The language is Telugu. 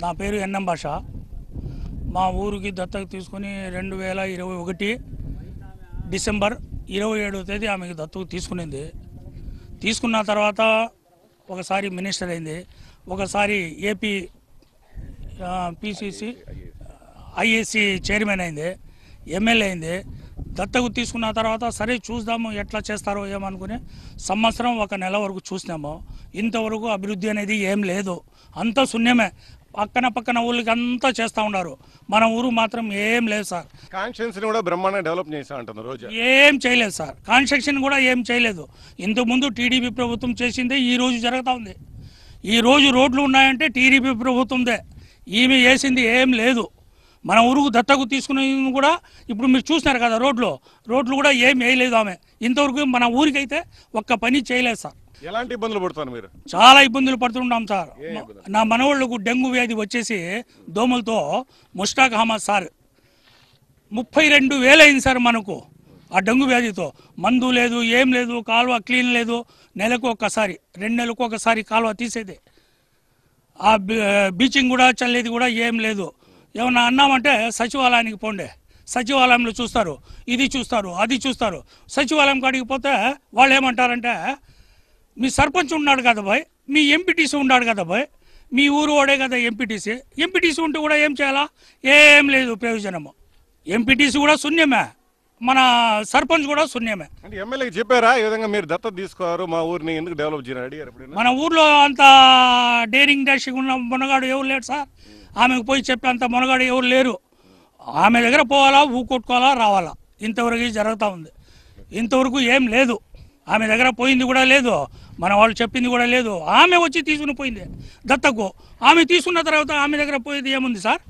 నా పేరు ఎన్ఎం భాష మా ఊరికి దత్తత తీసుకుని రెండు వేల ఇరవై ఒకటి డిసెంబర్ ఇరవై ఏడవ తేదీ ఆమెకి దత్తకు తీసుకునింది తీసుకున్న తర్వాత ఒకసారి మినిస్టర్ అయింది ఒకసారి ఏపీ పిసిసి ఐఏసి చైర్మన్ అయింది ఎమ్మెల్యే అయింది దత్తకు తీసుకున్న తర్వాత సరే చూద్దాము ఎట్లా చేస్తారో ఏమనుకుని సంవత్సరం ఒక నెల వరకు చూసినాము ఇంతవరకు అభివృద్ధి అనేది ఏం లేదు అంతా శూన్యమే పక్కన పక్కన ఊళ్ళకి అంతా చేస్తూ ఉన్నారు మన ఊరు మాత్రం ఏం లేదు సార్ కాన్స్ట్రక్షన్ కూడా బ్రహ్మాండంగా డెవలప్ చేస్తా అంటున్నారు రోజు ఏం చేయలేదు సార్ కాన్స్ట్రక్షన్ కూడా ఏం చేయలేదు ఇంతకుముందు టీడీపీ ప్రభుత్వం చేసిందే ఈ రోజు జరుగుతూ ఉంది ఈ రోజు రోడ్లు ఉన్నాయంటే టీడీపీ ప్రభుత్వందే ఈమె చేసింది ఏం లేదు మన ఊరుకు దత్తకు తీసుకునేది కూడా ఇప్పుడు మీరు చూసినారు కదా రోడ్లో రోడ్లు కూడా ఏం వేయలేదు ఆమె ఇంతవరకు మన ఊరికైతే ఒక్క పని చేయలేదు సార్ ఎలాంటి ఇబ్బందులు పడుతున్నారు మీరు చాలా ఇబ్బందులు పడుతుంటాం సార్ నా మనవాళ్ళకు డెంగ్యూ వ్యాధి వచ్చేసి దోమలతో ముష్టాక్ అహ్మద్ సార్ ముప్పై రెండు వేలైంది సార్ మనకు ఆ డెంగ్యూ వ్యాధితో మందు లేదు ఏం లేదు కాలువ క్లీన్ లేదు నెలకు ఒక్కసారి రెండు నెలలకు ఒకసారి కాలువ తీసేది ఆ బీచింగ్ కూడా చల్లేది కూడా ఏం లేదు ఏమన్నా అన్నామంటే సచివాలయానికి పోండే సచివాలయంలో చూస్తారు ఇది చూస్తారు అది చూస్తారు సచివాలయం కాడికి పోతే వాళ్ళు ఏమంటారంటే మీ సర్పంచ్ ఉన్నాడు కదా బాయ్ మీ ఎంపీటీసీ ఉన్నాడు కదా బాయ్ మీ ఊరు వాడే కదా ఎంపీటీసీ ఎంపీటీసీ ఉంటే కూడా ఏం చేయాలా ఏం లేదు ప్రయోజనము ఎంపీటీసీ కూడా శూన్యమే మన సర్పంచ్ కూడా శూన్యమే ఎమ్మెల్యే చెప్పారా ఈ విధంగా మీరు దత్తత తీసుకోరు మా ఊరిని ఎందుకు డెవలప్ చేయాలి మన ఊర్లో అంత డేరింగ్ డాషింగ్ ఉన్న మునగాడు ఎవరు లేడు సార్ ఆమెకు పోయి చెప్పేంత మునగాడు ఎవరు లేరు ఆమె దగ్గర పోవాలా ఊ కొట్టుకోవాలా రావాలా ఇంతవరకు జరుగుతూ ఉంది ఇంతవరకు ఏం లేదు ఆమె దగ్గర పోయింది కూడా లేదు మన వాళ్ళు చెప్పింది కూడా లేదు ఆమె వచ్చి తీసుకుని పోయింది దత్తకు ఆమె తీసుకున్న తర్వాత ఆమె దగ్గర పోయేది ఏముంది సార్